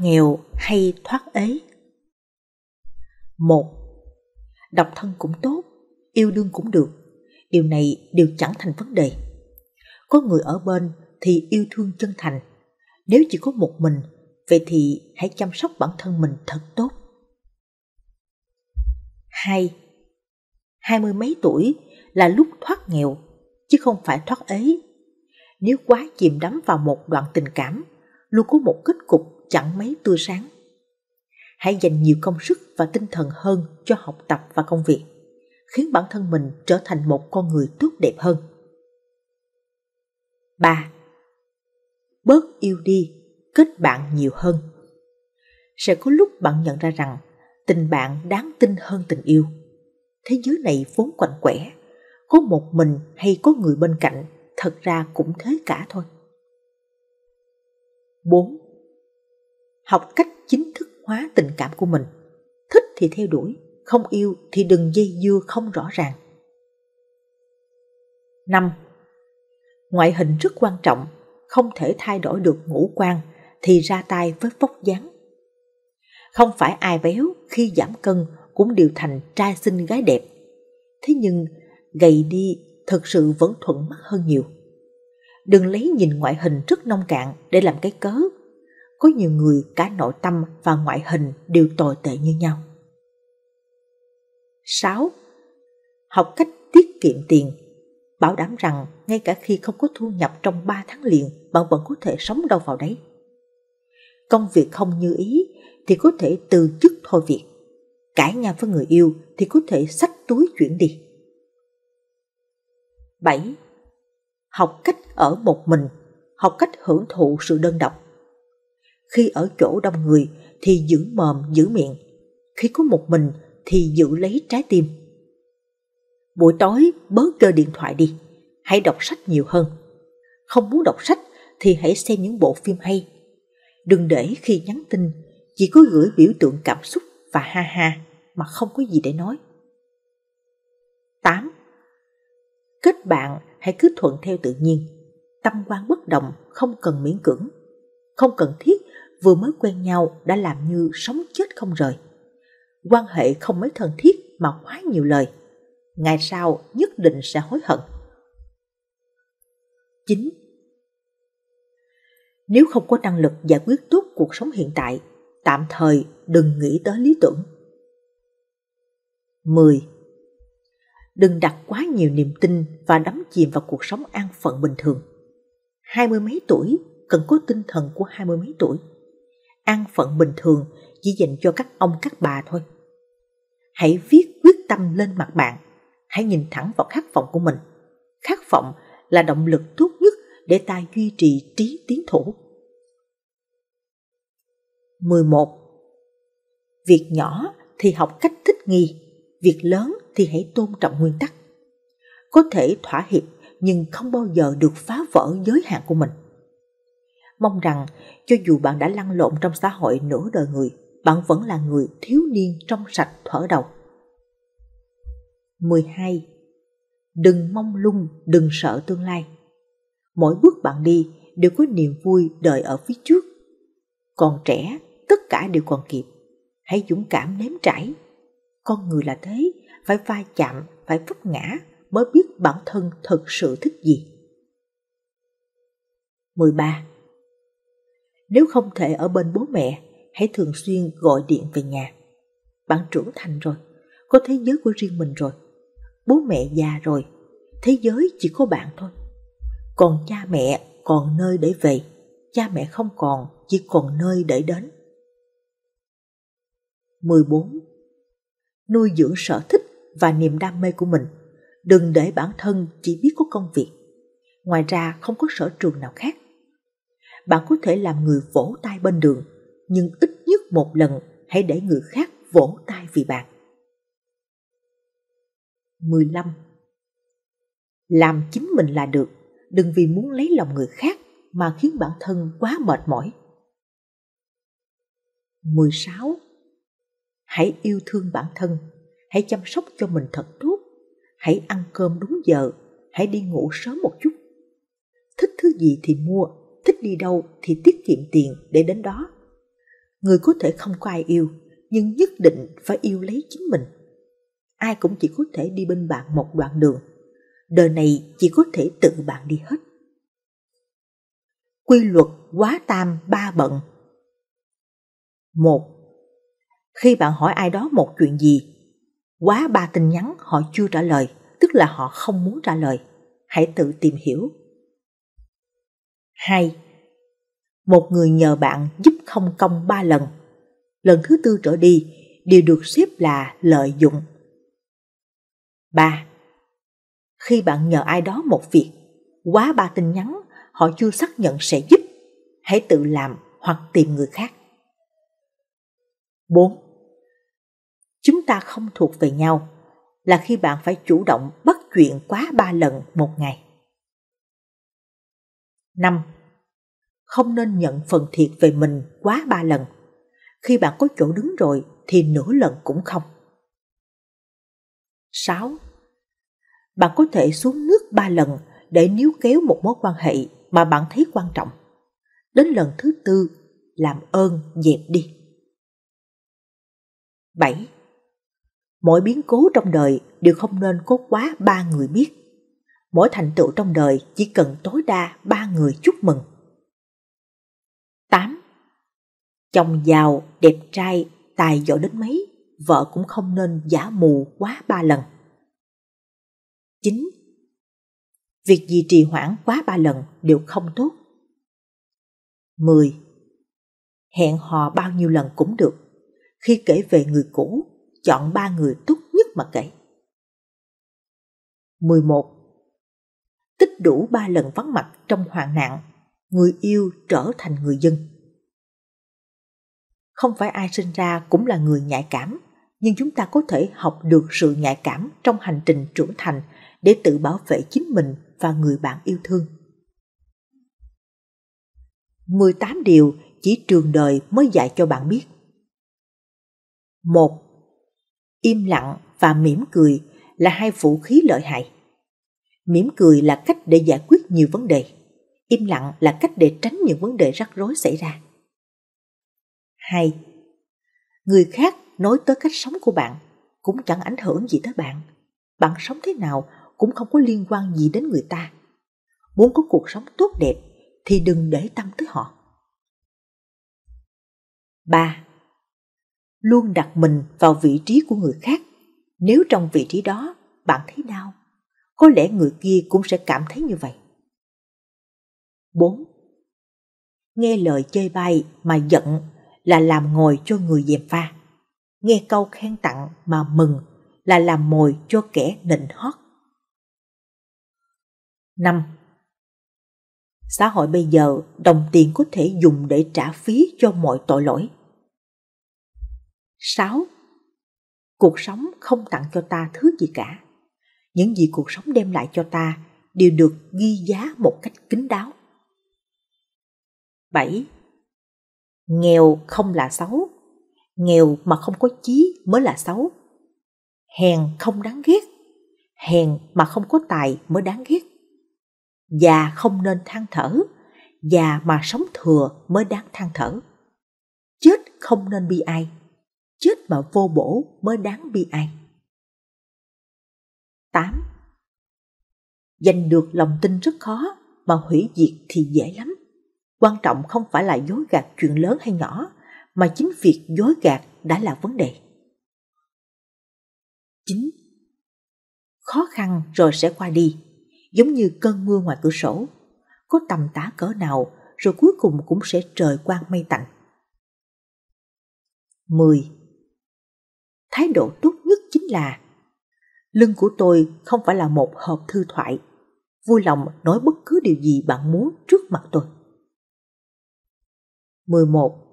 nghèo hay thoát ế. Một, độc thân cũng tốt, yêu đương cũng được, điều này đều chẳng thành vấn đề. Có người ở bên thì yêu thương chân thành, nếu chỉ có một mình, vậy thì hãy chăm sóc bản thân mình thật tốt. Hai, hai mươi mấy tuổi là lúc thoát nghèo, chứ không phải thoát ế. Nếu quá chìm đắm vào một đoạn tình cảm, luôn có một kết cục chẳng mấy tươi sáng. Hãy dành nhiều công sức và tinh thần hơn cho học tập và công việc, khiến bản thân mình trở thành một con người tốt đẹp hơn. 3. Bớt yêu đi, kết bạn nhiều hơn. Sẽ có lúc bạn nhận ra rằng tình bạn đáng tin hơn tình yêu. Thế giới này vốn quạnh quẻ, có một mình hay có người bên cạnh thật ra cũng thế cả thôi. 4 học cách chính thức hóa tình cảm của mình thích thì theo đuổi không yêu thì đừng dây dưa không rõ ràng năm Ngoại hình rất quan trọng, không thể thay đổi được ngũ quan thì ra tay với vóc dáng. Không phải ai béo khi giảm cân cũng đều thành trai xinh gái đẹp. Thế nhưng gầy đi thực sự vẫn thuận mắt hơn nhiều. Đừng lấy nhìn ngoại hình rất nông cạn để làm cái cớ có nhiều người cả nội tâm và ngoại hình đều tồi tệ như nhau. 6. Học cách tiết kiệm tiền Bảo đảm rằng ngay cả khi không có thu nhập trong 3 tháng liền bạn vẫn có thể sống đâu vào đấy. Công việc không như ý thì có thể từ chức thôi việc. Cãi nhau với người yêu thì có thể xách túi chuyển đi. 7. Học cách ở một mình, học cách hưởng thụ sự đơn độc khi ở chỗ đông người thì giữ mồm giữ miệng, khi có một mình thì giữ lấy trái tim. Buổi tối bớt chơi điện thoại đi, hãy đọc sách nhiều hơn. Không muốn đọc sách thì hãy xem những bộ phim hay. Đừng để khi nhắn tin chỉ có gửi biểu tượng cảm xúc và ha ha mà không có gì để nói. 8. Kết bạn hãy cứ thuận theo tự nhiên. Tâm quan bất động không cần miễn cưỡng. Không cần thiết vừa mới quen nhau đã làm như sống chết không rời. Quan hệ không mấy thân thiết mà quá nhiều lời. Ngày sau nhất định sẽ hối hận. 9. Nếu không có năng lực giải quyết tốt cuộc sống hiện tại, tạm thời đừng nghĩ tới lý tưởng. 10. Đừng đặt quá nhiều niềm tin và đắm chìm vào cuộc sống an phận bình thường. Hai mươi mấy tuổi cần có tinh thần của hai mươi mấy tuổi. An phận bình thường chỉ dành cho các ông các bà thôi. Hãy viết quyết tâm lên mặt bạn, hãy nhìn thẳng vào khát vọng của mình. Khát vọng là động lực tốt nhất để ta duy trì trí tiến thủ. 11. Việc nhỏ thì học cách thích nghi, việc lớn thì hãy tôn trọng nguyên tắc. Có thể thỏa hiệp nhưng không bao giờ được phá vỡ giới hạn của mình mong rằng cho dù bạn đã lăn lộn trong xã hội nửa đời người, bạn vẫn là người thiếu niên trong sạch thở đầu. 12. Đừng mong lung, đừng sợ tương lai. Mỗi bước bạn đi đều có niềm vui đợi ở phía trước. Còn trẻ, tất cả đều còn kịp. Hãy dũng cảm nếm trải. Con người là thế, phải va chạm, phải vấp ngã mới biết bản thân thực sự thích gì. 13 nếu không thể ở bên bố mẹ, hãy thường xuyên gọi điện về nhà. Bạn trưởng thành rồi, có thế giới của riêng mình rồi. Bố mẹ già rồi, thế giới chỉ có bạn thôi. Còn cha mẹ còn nơi để về, cha mẹ không còn, chỉ còn nơi để đến. 14. Nuôi dưỡng sở thích và niềm đam mê của mình. Đừng để bản thân chỉ biết có công việc. Ngoài ra không có sở trường nào khác bạn có thể làm người vỗ tay bên đường nhưng ít nhất một lần hãy để người khác vỗ tay vì bạn 15 làm chính mình là được đừng vì muốn lấy lòng người khác mà khiến bản thân quá mệt mỏi 16 hãy yêu thương bản thân hãy chăm sóc cho mình thật tốt hãy ăn cơm đúng giờ hãy đi ngủ sớm một chút thích thứ gì thì mua thích đi đâu thì tiết kiệm tiền để đến đó. Người có thể không có ai yêu, nhưng nhất định phải yêu lấy chính mình. Ai cũng chỉ có thể đi bên bạn một đoạn đường. Đời này chỉ có thể tự bạn đi hết. Quy luật quá tam ba bận một Khi bạn hỏi ai đó một chuyện gì, quá ba tin nhắn họ chưa trả lời, tức là họ không muốn trả lời. Hãy tự tìm hiểu 2. Một người nhờ bạn giúp không công ba lần, lần thứ tư trở đi đều được xếp là lợi dụng. 3. Khi bạn nhờ ai đó một việc, quá ba tin nhắn họ chưa xác nhận sẽ giúp, hãy tự làm hoặc tìm người khác. 4. Chúng ta không thuộc về nhau là khi bạn phải chủ động bắt chuyện quá ba lần một ngày. 5. Không nên nhận phần thiệt về mình quá ba lần. Khi bạn có chỗ đứng rồi thì nửa lần cũng không. 6. Bạn có thể xuống nước ba lần để níu kéo một mối quan hệ mà bạn thấy quan trọng. Đến lần thứ tư, làm ơn dẹp đi. 7. mọi biến cố trong đời đều không nên có quá ba người biết mỗi thành tựu trong đời chỉ cần tối đa ba người chúc mừng. 8. Chồng giàu, đẹp trai, tài giỏi đến mấy, vợ cũng không nên giả mù quá ba lần. 9. Việc gì trì hoãn quá ba lần đều không tốt. 10. Hẹn hò bao nhiêu lần cũng được. Khi kể về người cũ, chọn ba người tốt nhất mà kể. 11 đủ ba lần vắng mặt trong hoạn nạn, người yêu trở thành người dân. Không phải ai sinh ra cũng là người nhạy cảm, nhưng chúng ta có thể học được sự nhạy cảm trong hành trình trưởng thành để tự bảo vệ chính mình và người bạn yêu thương. 18 điều chỉ trường đời mới dạy cho bạn biết. 1. Im lặng và mỉm cười là hai vũ khí lợi hại mỉm cười là cách để giải quyết nhiều vấn đề im lặng là cách để tránh những vấn đề rắc rối xảy ra hai người khác nói tới cách sống của bạn cũng chẳng ảnh hưởng gì tới bạn bạn sống thế nào cũng không có liên quan gì đến người ta muốn có cuộc sống tốt đẹp thì đừng để tâm tới họ ba luôn đặt mình vào vị trí của người khác nếu trong vị trí đó bạn thấy đau có lẽ người kia cũng sẽ cảm thấy như vậy. 4. Nghe lời chơi bay mà giận là làm ngồi cho người dèm pha. Nghe câu khen tặng mà mừng là làm mồi cho kẻ nịnh hót. 5. Xã hội bây giờ đồng tiền có thể dùng để trả phí cho mọi tội lỗi. 6. Cuộc sống không tặng cho ta thứ gì cả những gì cuộc sống đem lại cho ta đều được ghi giá một cách kín đáo. 7. Nghèo không là xấu, nghèo mà không có chí mới là xấu. Hèn không đáng ghét, hèn mà không có tài mới đáng ghét. Già không nên than thở, già mà sống thừa mới đáng than thở. Chết không nên bi ai, chết mà vô bổ mới đáng bi ai. giành được lòng tin rất khó mà hủy diệt thì dễ lắm quan trọng không phải là dối gạt chuyện lớn hay nhỏ mà chính việc dối gạt đã là vấn đề chín khó khăn rồi sẽ qua đi giống như cơn mưa ngoài cửa sổ có tầm tá cỡ nào rồi cuối cùng cũng sẽ trời quang mây tạnh 10. Thái độ tốt nhất chính là Lưng của tôi không phải là một hộp thư thoại vui lòng nói bất cứ điều gì bạn muốn trước mặt tôi. 11.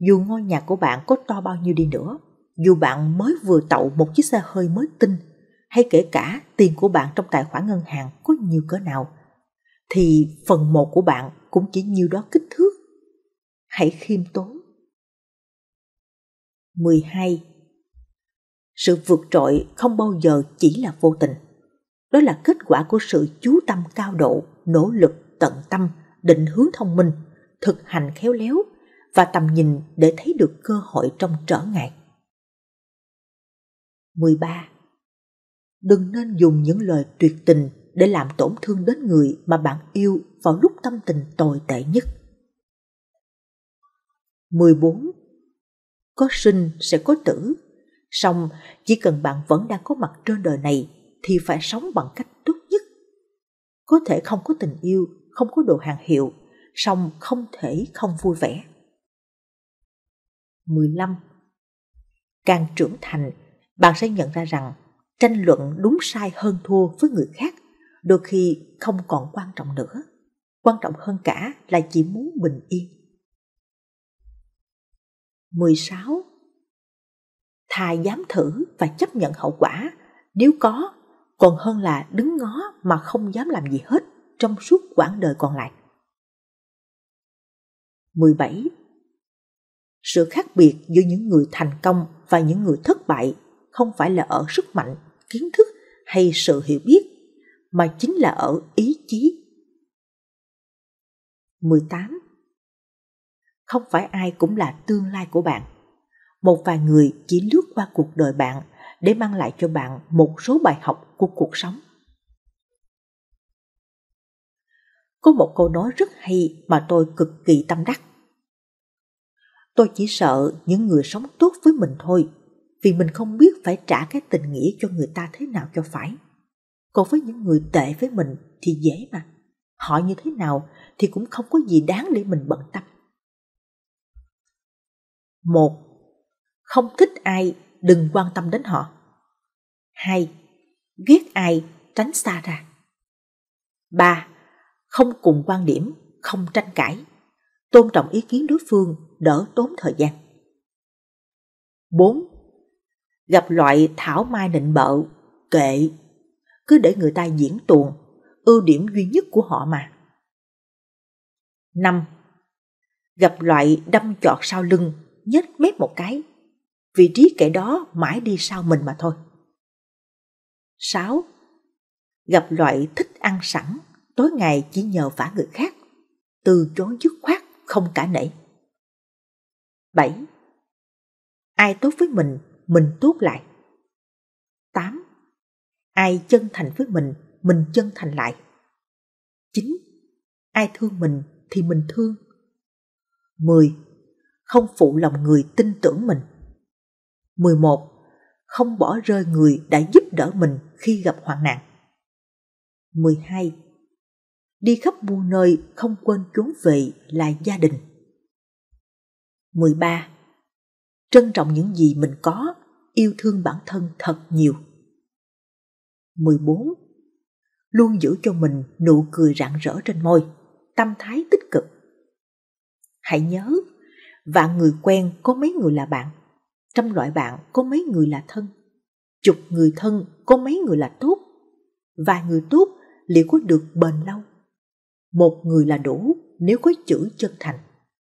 Dù ngôi nhà của bạn có to bao nhiêu đi nữa, dù bạn mới vừa tậu một chiếc xe hơi mới tinh, hay kể cả tiền của bạn trong tài khoản ngân hàng có nhiều cỡ nào, thì phần một của bạn cũng chỉ nhiêu đó kích thước. Hãy khiêm tốn. 12. Sự vượt trội không bao giờ chỉ là vô tình. Đó là kết quả của sự chú tâm cao độ, nỗ lực, tận tâm, định hướng thông minh, thực hành khéo léo và tầm nhìn để thấy được cơ hội trong trở ngại. 13. Đừng nên dùng những lời tuyệt tình để làm tổn thương đến người mà bạn yêu vào lúc tâm tình tồi tệ nhất. 14. Có sinh sẽ có tử, song chỉ cần bạn vẫn đang có mặt trên đời này thì phải sống bằng cách tốt nhất. Có thể không có tình yêu, không có đồ hàng hiệu, song không thể không vui vẻ. 15. Càng trưởng thành, bạn sẽ nhận ra rằng tranh luận đúng sai hơn thua với người khác đôi khi không còn quan trọng nữa. Quan trọng hơn cả là chỉ muốn bình yên. 16. Thà dám thử và chấp nhận hậu quả nếu có còn hơn là đứng ngó mà không dám làm gì hết trong suốt quãng đời còn lại. 17. Sự khác biệt giữa những người thành công và những người thất bại không phải là ở sức mạnh, kiến thức hay sự hiểu biết, mà chính là ở ý chí. 18. Không phải ai cũng là tương lai của bạn. Một vài người chỉ lướt qua cuộc đời bạn để mang lại cho bạn một số bài học của cuộc sống. Có một câu nói rất hay mà tôi cực kỳ tâm đắc. Tôi chỉ sợ những người sống tốt với mình thôi, vì mình không biết phải trả cái tình nghĩa cho người ta thế nào cho phải. Còn với những người tệ với mình thì dễ mà, họ như thế nào thì cũng không có gì đáng để mình bận tâm. Một, không thích ai, đừng quan tâm đến họ. Hai, ghét ai tránh xa ra. 3. Không cùng quan điểm, không tranh cãi. Tôn trọng ý kiến đối phương, đỡ tốn thời gian. 4. Gặp loại thảo mai nịnh bợ, kệ, cứ để người ta diễn tuồng, ưu điểm duy nhất của họ mà. 5. Gặp loại đâm chọt sau lưng, nhếch mép một cái, vị trí kẻ đó mãi đi sau mình mà thôi. 6. Gặp loại thích ăn sẵn, tối ngày chỉ nhờ vả người khác, từ chối dứt khoát, không cả nể. 7. Ai tốt với mình, mình tốt lại. 8. Ai chân thành với mình, mình chân thành lại. 9. Ai thương mình thì mình thương. 10. Không phụ lòng người tin tưởng mình. 11 không bỏ rơi người đã giúp đỡ mình khi gặp hoạn nạn. 12. Đi khắp muôn nơi không quên trốn về là gia đình. 13. Trân trọng những gì mình có, yêu thương bản thân thật nhiều. 14. Luôn giữ cho mình nụ cười rạng rỡ trên môi, tâm thái tích cực. Hãy nhớ, vạn người quen có mấy người là bạn Trăm loại bạn có mấy người là thân, chục người thân có mấy người là tốt, vài người tốt liệu có được bền lâu. Một người là đủ nếu có chữ chân thành.